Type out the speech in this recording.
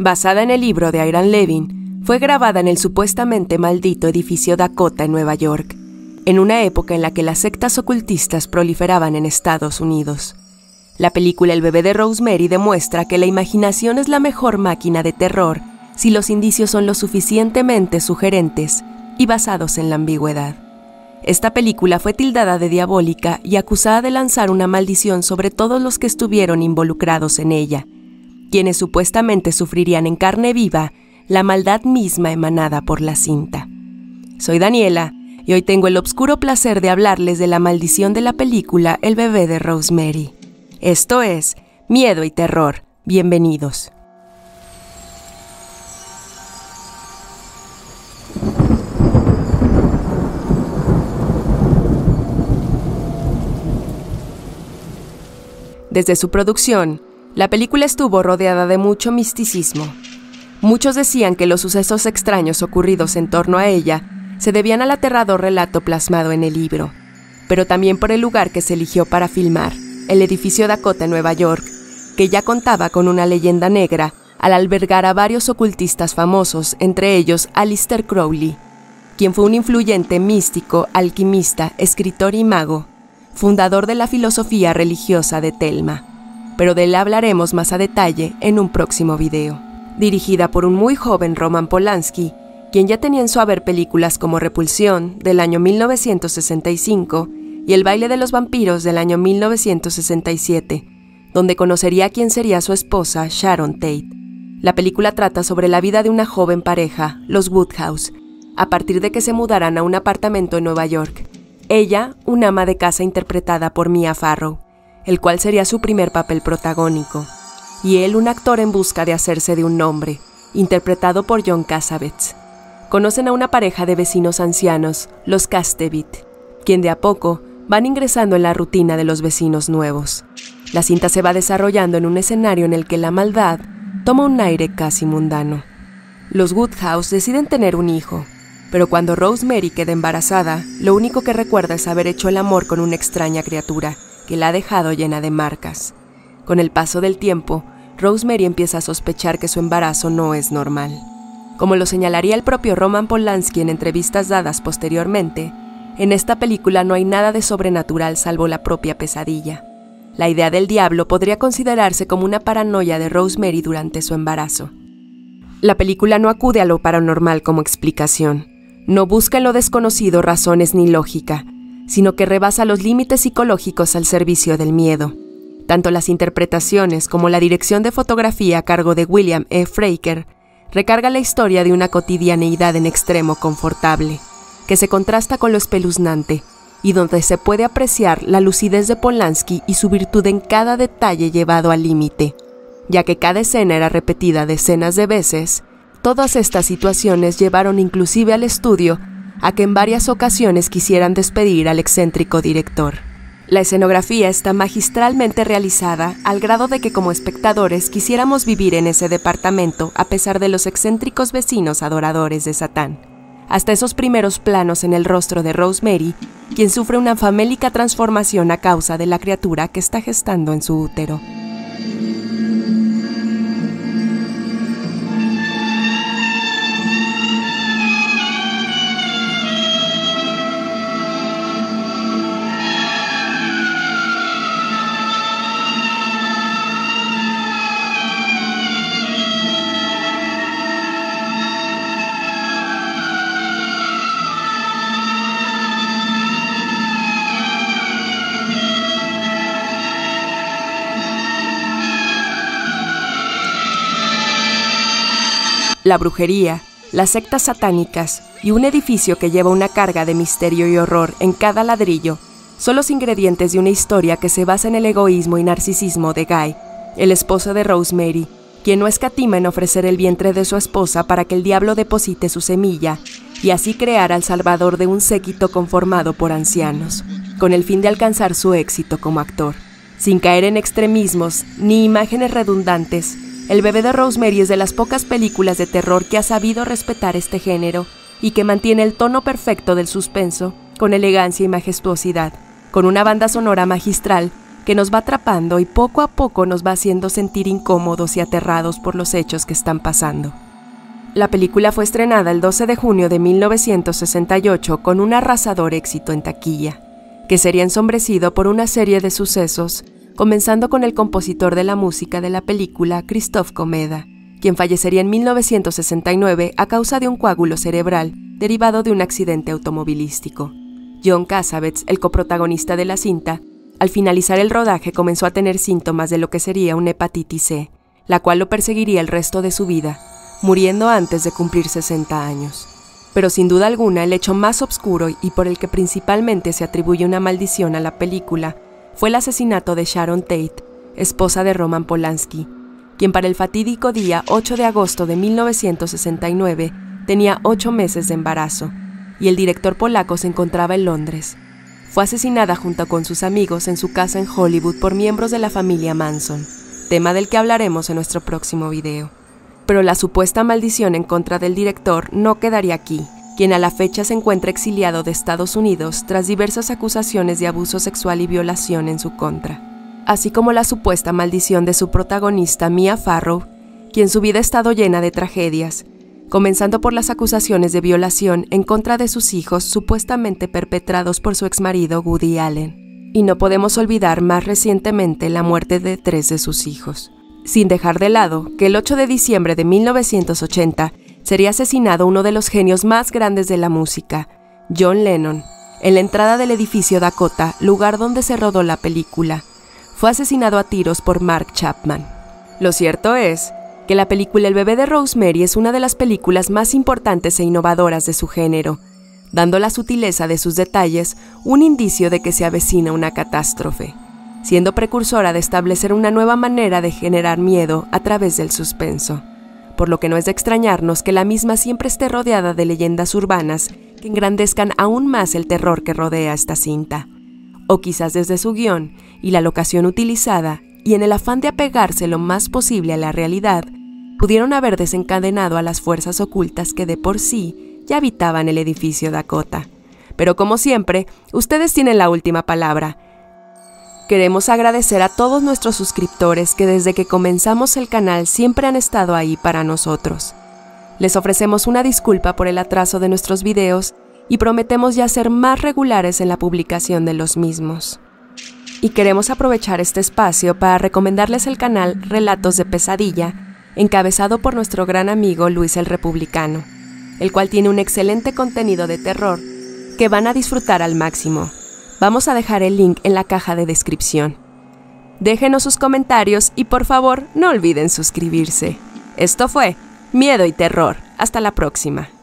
basada en el libro de Iron Levin, fue grabada en el supuestamente maldito edificio Dakota en Nueva York, en una época en la que las sectas ocultistas proliferaban en Estados Unidos. La película El bebé de Rosemary demuestra que la imaginación es la mejor máquina de terror si los indicios son lo suficientemente sugerentes y basados en la ambigüedad. Esta película fue tildada de diabólica y acusada de lanzar una maldición sobre todos los que estuvieron involucrados en ella, quienes supuestamente sufrirían en carne viva la maldad misma emanada por la cinta. Soy Daniela y hoy tengo el obscuro placer de hablarles de la maldición de la película El bebé de Rosemary. Esto es Miedo y Terror. Bienvenidos. Desde su producción, la película estuvo rodeada de mucho misticismo. Muchos decían que los sucesos extraños ocurridos en torno a ella se debían al aterrador relato plasmado en el libro, pero también por el lugar que se eligió para filmar, el edificio Dakota en Nueva York, que ya contaba con una leyenda negra al albergar a varios ocultistas famosos, entre ellos Alistair Crowley, quien fue un influyente místico, alquimista, escritor y mago, fundador de la filosofía religiosa de Telma pero de él hablaremos más a detalle en un próximo video. Dirigida por un muy joven Roman Polanski, quien ya tenía en su haber películas como Repulsión del año 1965 y El baile de los vampiros del año 1967, donde conocería a quien sería su esposa, Sharon Tate. La película trata sobre la vida de una joven pareja, los Woodhouse, a partir de que se mudaran a un apartamento en Nueva York. Ella, una ama de casa interpretada por Mia Farrow, el cual sería su primer papel protagónico, y él un actor en busca de hacerse de un nombre, interpretado por John Cassavetes. Conocen a una pareja de vecinos ancianos, los Castevit, quien de a poco van ingresando en la rutina de los vecinos nuevos. La cinta se va desarrollando en un escenario en el que la maldad toma un aire casi mundano. Los Woodhouse deciden tener un hijo, pero cuando Rosemary queda embarazada, lo único que recuerda es haber hecho el amor con una extraña criatura, que la ha dejado llena de marcas. Con el paso del tiempo, Rosemary empieza a sospechar que su embarazo no es normal. Como lo señalaría el propio Roman Polanski en entrevistas dadas posteriormente, en esta película no hay nada de sobrenatural salvo la propia pesadilla. La idea del diablo podría considerarse como una paranoia de Rosemary durante su embarazo. La película no acude a lo paranormal como explicación, no busca en lo desconocido razones ni lógica, sino que rebasa los límites psicológicos al servicio del miedo. Tanto las interpretaciones como la dirección de fotografía a cargo de William E. Fraker recarga la historia de una cotidianeidad en extremo confortable, que se contrasta con lo espeluznante, y donde se puede apreciar la lucidez de Polanski y su virtud en cada detalle llevado al límite. Ya que cada escena era repetida decenas de veces, todas estas situaciones llevaron inclusive al estudio a que en varias ocasiones quisieran despedir al excéntrico director. La escenografía está magistralmente realizada al grado de que como espectadores quisiéramos vivir en ese departamento a pesar de los excéntricos vecinos adoradores de Satán. Hasta esos primeros planos en el rostro de Rosemary, quien sufre una famélica transformación a causa de la criatura que está gestando en su útero. la brujería, las sectas satánicas y un edificio que lleva una carga de misterio y horror en cada ladrillo son los ingredientes de una historia que se basa en el egoísmo y narcisismo de Guy, el esposo de Rosemary, quien no escatima en ofrecer el vientre de su esposa para que el diablo deposite su semilla y así crear al salvador de un séquito conformado por ancianos, con el fin de alcanzar su éxito como actor, sin caer en extremismos ni imágenes redundantes el bebé de Rosemary es de las pocas películas de terror que ha sabido respetar este género y que mantiene el tono perfecto del suspenso, con elegancia y majestuosidad, con una banda sonora magistral que nos va atrapando y poco a poco nos va haciendo sentir incómodos y aterrados por los hechos que están pasando. La película fue estrenada el 12 de junio de 1968 con un arrasador éxito en taquilla, que sería ensombrecido por una serie de sucesos comenzando con el compositor de la música de la película, Christoph Comeda, quien fallecería en 1969 a causa de un coágulo cerebral derivado de un accidente automovilístico. John Cassavetes, el coprotagonista de la cinta, al finalizar el rodaje comenzó a tener síntomas de lo que sería una hepatitis C, la cual lo perseguiría el resto de su vida, muriendo antes de cumplir 60 años. Pero sin duda alguna, el hecho más oscuro y por el que principalmente se atribuye una maldición a la película fue el asesinato de Sharon Tate, esposa de Roman Polanski, quien para el fatídico día 8 de agosto de 1969 tenía ocho meses de embarazo, y el director polaco se encontraba en Londres. Fue asesinada junto con sus amigos en su casa en Hollywood por miembros de la familia Manson, tema del que hablaremos en nuestro próximo video. Pero la supuesta maldición en contra del director no quedaría aquí, quien a la fecha se encuentra exiliado de Estados Unidos tras diversas acusaciones de abuso sexual y violación en su contra, así como la supuesta maldición de su protagonista Mia Farrow, quien su vida ha estado llena de tragedias, comenzando por las acusaciones de violación en contra de sus hijos supuestamente perpetrados por su exmarido Woody Allen. Y no podemos olvidar más recientemente la muerte de tres de sus hijos. Sin dejar de lado que el 8 de diciembre de 1980 sería asesinado uno de los genios más grandes de la música, John Lennon, en la entrada del edificio Dakota, lugar donde se rodó la película. Fue asesinado a tiros por Mark Chapman. Lo cierto es que la película El bebé de Rosemary es una de las películas más importantes e innovadoras de su género, dando la sutileza de sus detalles un indicio de que se avecina una catástrofe, siendo precursora de establecer una nueva manera de generar miedo a través del suspenso por lo que no es de extrañarnos que la misma siempre esté rodeada de leyendas urbanas que engrandezcan aún más el terror que rodea esta cinta. O quizás desde su guión y la locación utilizada, y en el afán de apegarse lo más posible a la realidad, pudieron haber desencadenado a las fuerzas ocultas que de por sí ya habitaban el edificio Dakota. Pero como siempre, ustedes tienen la última palabra Queremos agradecer a todos nuestros suscriptores que desde que comenzamos el canal siempre han estado ahí para nosotros. Les ofrecemos una disculpa por el atraso de nuestros videos y prometemos ya ser más regulares en la publicación de los mismos. Y queremos aprovechar este espacio para recomendarles el canal Relatos de Pesadilla, encabezado por nuestro gran amigo Luis el Republicano, el cual tiene un excelente contenido de terror que van a disfrutar al máximo. Vamos a dejar el link en la caja de descripción. Déjenos sus comentarios y por favor no olviden suscribirse. Esto fue Miedo y Terror. Hasta la próxima.